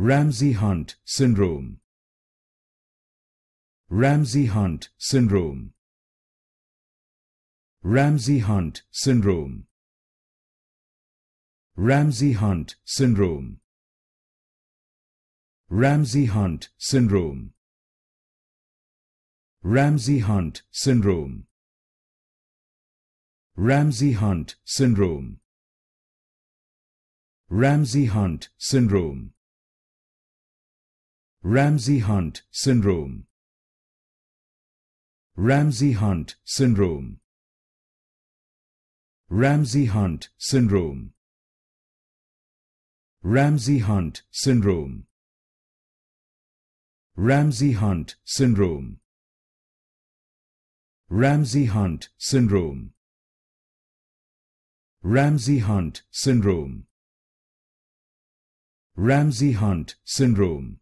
Ramsey Hunt syndrome. Ramsey Hunt syndrome. Ramsey Hunt syndrome. Ramsey Hunt syndrome. Ramsey Hunt syndrome. Ramsey Hunt syndrome. Ramsey Hunt syndrome. Ramsey Hunt syndrome. Ramsey Hunt syndrome. Ramsey Hunt syndrome. Ramsey Hunt syndrome. Ramsey Hunt syndrome. Ramsey Hunt syndrome. Ramsey Hunt syndrome. Ramsey Hunt syndrome. Ramsey Hunt syndrome.